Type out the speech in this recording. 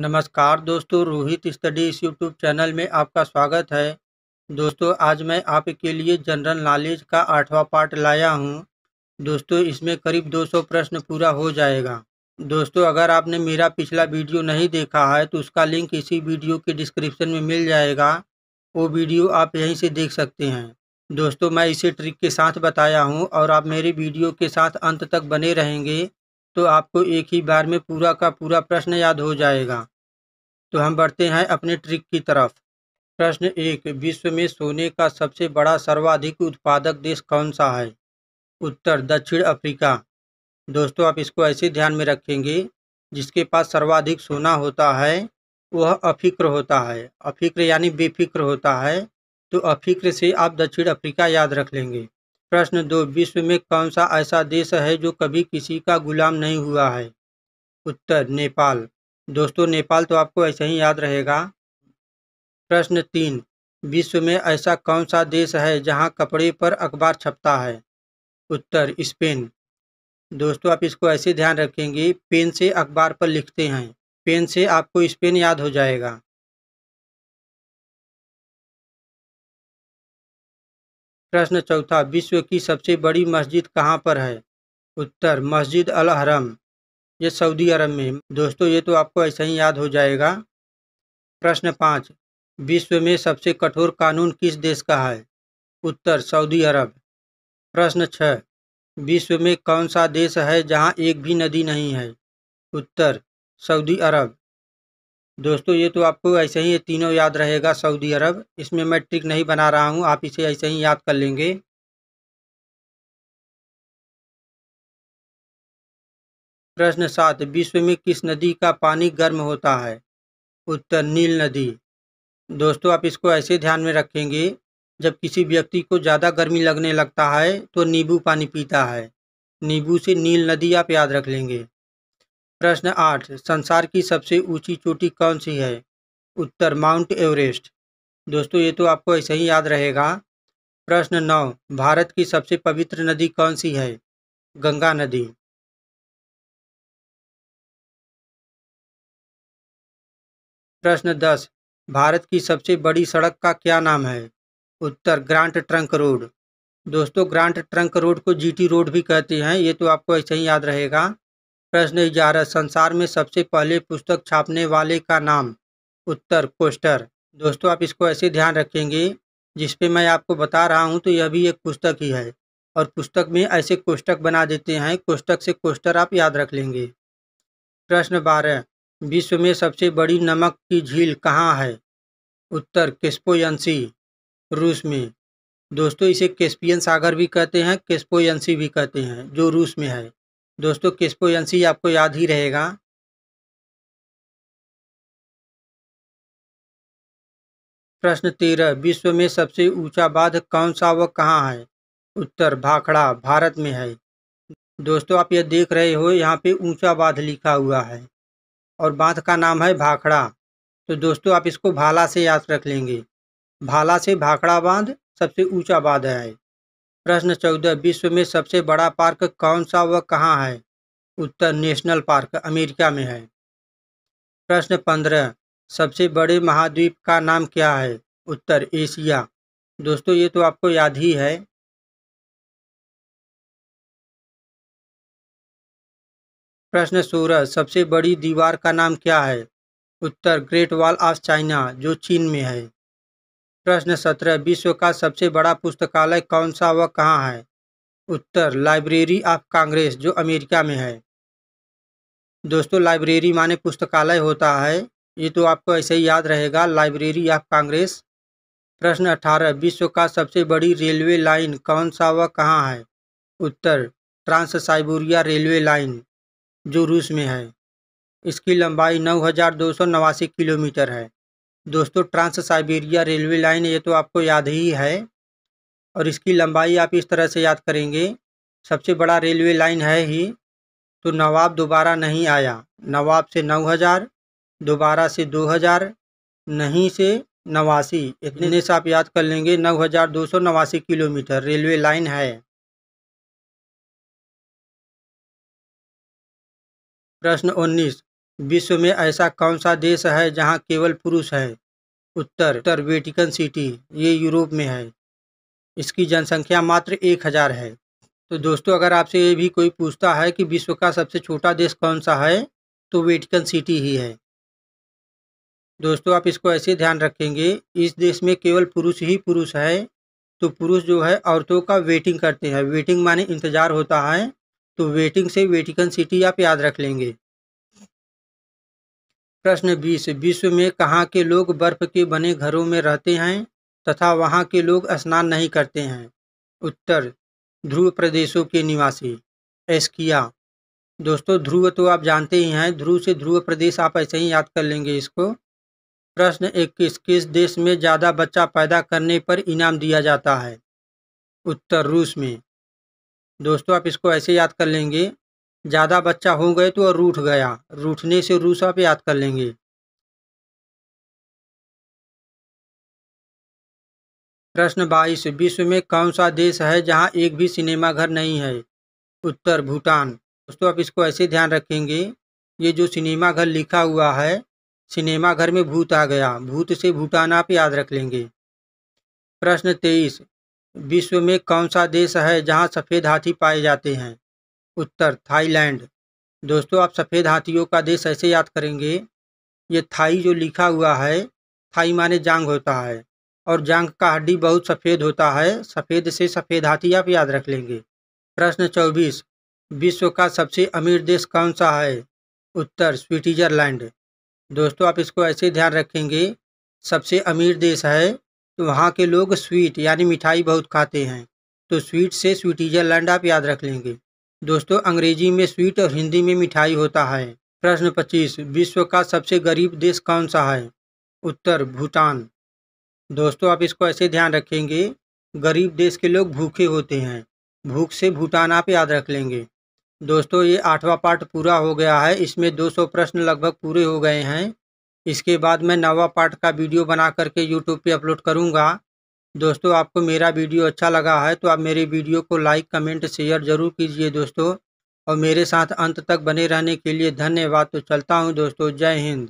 नमस्कार दोस्तों रोहित स्टडी इस यूट्यूब चैनल में आपका स्वागत है दोस्तों आज मैं आपके लिए जनरल नॉलेज का आठवां पार्ट लाया हूं दोस्तों इसमें करीब 200 प्रश्न पूरा हो जाएगा दोस्तों अगर आपने मेरा पिछला वीडियो नहीं देखा है तो उसका लिंक इसी वीडियो के डिस्क्रिप्शन में मिल जाएगा वो वीडियो आप यहीं से देख सकते हैं दोस्तों मैं इसे ट्रिक के साथ बताया हूँ और आप मेरे वीडियो के साथ अंत तक बने रहेंगे तो आपको एक ही बार में पूरा का पूरा प्रश्न याद हो जाएगा तो हम बढ़ते हैं अपने ट्रिक की तरफ प्रश्न एक विश्व में सोने का सबसे बड़ा सर्वाधिक उत्पादक देश कौन सा है उत्तर दक्षिण अफ्रीका दोस्तों आप इसको ऐसे ध्यान में रखेंगे जिसके पास सर्वाधिक सोना होता है वह अफिक्र होता है अफिक्र यानी बेफिक्र होता है तो अफिक्र से आप दक्षिण अफ्रीका याद रख लेंगे प्रश्न दो विश्व में कौन सा ऐसा देश है जो कभी किसी का गुलाम नहीं हुआ है उत्तर नेपाल दोस्तों नेपाल तो आपको ऐसे ही याद रहेगा प्रश्न तीन विश्व में ऐसा कौन सा देश है जहां कपड़े पर अखबार छपता है उत्तर स्पेन दोस्तों आप इसको ऐसे ध्यान रखेंगे पेन से अखबार पर लिखते हैं पेन से आपको स्पेन याद हो जाएगा प्रश्न चौथा विश्व की सबसे बड़ी मस्जिद कहाँ पर है उत्तर मस्जिद अल हरम ये सऊदी अरब में दोस्तों ये तो आपको ऐसा ही याद हो जाएगा प्रश्न पाँच विश्व में सबसे कठोर कानून किस देश का है उत्तर सऊदी अरब प्रश्न छः विश्व में कौन सा देश है जहाँ एक भी नदी नहीं है उत्तर सऊदी अरब दोस्तों ये तो आपको ऐसे ही तीनों याद रहेगा सऊदी अरब इसमें मैं ट्रिक नहीं बना रहा हूँ आप इसे ऐसे ही याद कर लेंगे प्रश्न सात विश्व में किस नदी का पानी गर्म होता है उत्तर नील नदी दोस्तों आप इसको ऐसे ध्यान में रखेंगे जब किसी व्यक्ति को ज़्यादा गर्मी लगने लगता है तो नींबू पानी पीता है नींबू से नील नदी आप याद रख लेंगे प्रश्न आठ संसार की सबसे ऊंची चोटी कौन सी है उत्तर माउंट एवरेस्ट दोस्तों ये तो आपको ऐसे ही याद रहेगा प्रश्न नौ भारत की सबसे पवित्र नदी कौन सी है गंगा नदी प्रश्न दस भारत की सबसे बड़ी सड़क का क्या नाम है उत्तर ग्रांट ट्रंक रोड दोस्तों ग्रांट ट्रंक रोड को जीटी रोड भी कहते हैं ये तो आपको ऐसे ही याद रहेगा प्रश्न ग्यारह संसार में सबसे पहले पुस्तक छापने वाले का नाम उत्तर कोस्टर दोस्तों आप इसको ऐसे ध्यान रखेंगे जिसपे मैं आपको बता रहा हूँ तो यह भी एक पुस्तक ही है और पुस्तक में ऐसे कोष्टक बना देते हैं कोष्टक से कोस्टर आप याद रख लेंगे प्रश्न बारह विश्व में सबसे बड़ी नमक की झील कहाँ है उत्तर केस्पोयंसी रूस में दोस्तों इसे केस्पियन सागर भी कहते हैं केस्पोयंसी भी कहते हैं जो रूस में है दोस्तों किसपो एजेंसी आपको याद ही रहेगा प्रश्न तेरह विश्व में सबसे ऊंचा बांध कौन सा व कहाँ है उत्तर भाखड़ा भारत में है दोस्तों आप ये देख रहे हो यहाँ पे ऊंचा बांध लिखा हुआ है और बांध का नाम है भाखड़ा तो दोस्तों आप इसको भाला से याद रख लेंगे भाला से भाखड़ा बांध सबसे ऊंचा बांध है प्रश्न चौदह विश्व में सबसे बड़ा पार्क कौन सा व कहाँ है उत्तर नेशनल पार्क अमेरिका में है प्रश्न पंद्रह सबसे बड़े महाद्वीप का नाम क्या है उत्तर एशिया दोस्तों ये तो आपको याद ही है प्रश्न सोलह सबसे बड़ी दीवार का नाम क्या है उत्तर ग्रेट वॉल ऑफ चाइना जो चीन में है प्रश्न सत्रह विश्व का सबसे बड़ा पुस्तकालय कौन सा व कहाँ है उत्तर लाइब्रेरी ऑफ कांग्रेस जो अमेरिका में है दोस्तों लाइब्रेरी माने पुस्तकालय होता है ये तो आपको ऐसे ही याद रहेगा लाइब्रेरी ऑफ कांग्रेस प्रश्न अठारह विश्व का सबसे बड़ी रेलवे लाइन कौन सा व कहाँ है उत्तर ट्रांस साइबूरिया रेलवे लाइन जो रूस में है इसकी लंबाई नौ हज़ार दो सौ नवासी किलोमीटर है दोस्तों ट्रांस साइबेरिया रेलवे लाइन ये तो आपको याद ही है और इसकी लंबाई आप इस तरह से याद करेंगे सबसे बड़ा रेलवे लाइन है ही तो नवाब दोबारा नहीं आया नवाब से नौ हज़ार दोबारा से दो हज़ार नहीं से नवासी इतने से आप याद कर लेंगे नौ हज़ार दो सौ नवासी किलोमीटर रेलवे लाइन है प्रश्न उन्नीस विश्व में ऐसा कौन सा देश है जहाँ केवल पुरुष है उत्तर उत्तर वेटिकन सिटी ये यूरोप में है इसकी जनसंख्या मात्र एक हज़ार है तो दोस्तों अगर आपसे ये भी कोई पूछता है कि विश्व का सबसे छोटा देश कौन सा है तो वेटिकन सिटी ही है दोस्तों आप इसको ऐसे ध्यान रखेंगे इस देश में केवल पुरुष ही पुरुष है तो पुरुष जो है औरतों का वेटिंग करते हैं वेटिंग माने इंतज़ार होता है तो वेटिंग से वेटिकन सिटी आप याद रख लेंगे प्रश्न बीस विश्व में कहाँ के लोग बर्फ के बने घरों में रहते हैं तथा वहाँ के लोग स्नान नहीं करते हैं उत्तर ध्रुव प्रदेशों के निवासी एस्किया दोस्तों ध्रुव तो आप जानते ही हैं ध्रुव से ध्रुव प्रदेश आप ऐसे ही याद कर लेंगे इसको प्रश्न इक्कीस किस देश में ज़्यादा बच्चा पैदा करने पर इनाम दिया जाता है उत्तर रूस में दोस्तों आप इसको ऐसे याद कर लेंगे ज़्यादा बच्चा हो गए तो रूठ गया रूठने से रूसा पे याद कर लेंगे प्रश्न बाईस विश्व में कौन सा देश है जहाँ एक भी सिनेमा घर नहीं है उत्तर भूटान दोस्तों आप इसको ऐसे ध्यान रखेंगे ये जो सिनेमा घर लिखा हुआ है सिनेमा घर में भूत आ गया भूत से भूटान आप याद रख लेंगे प्रश्न तेईस विश्व में कौन सा देश है जहाँ सफ़ेद हाथी पाए जाते हैं उत्तर थाईलैंड दोस्तों आप सफ़ेद हाथियों का देश ऐसे याद करेंगे ये थाई जो लिखा हुआ है थाई माने जांग होता है और जांग का हड्डी बहुत सफ़ेद होता है सफ़ेद से सफ़ेद हाथी आप याद रख लेंगे प्रश्न चौबीस विश्व का सबसे अमीर देश कौन सा है उत्तर स्विट्जरलैंड दोस्तों आप इसको ऐसे ध्यान रखेंगे सबसे अमीर देश है तो वहाँ के लोग स्वीट यानी मिठाई बहुत खाते हैं तो स्वीट से स्विट्जरलैंड आप याद रख लेंगे दोस्तों अंग्रेजी में स्वीट और हिंदी में मिठाई होता है प्रश्न पच्चीस विश्व का सबसे गरीब देश कौन सा है उत्तर भूटान दोस्तों आप इसको ऐसे ध्यान रखेंगे गरीब देश के लोग भूखे होते हैं भूख से भूटान आप याद रख लेंगे दोस्तों ये आठवां पार्ट पूरा हो गया है इसमें 200 प्रश्न लगभग पूरे हो गए हैं इसके बाद मैं नवा पार्ट का वीडियो बना करके यूट्यूब पर अपलोड करूँगा दोस्तों आपको मेरा वीडियो अच्छा लगा है तो आप मेरे वीडियो को लाइक कमेंट शेयर ज़रूर कीजिए दोस्तों और मेरे साथ अंत तक बने रहने के लिए धन्यवाद तो चलता हूँ दोस्तों जय हिंद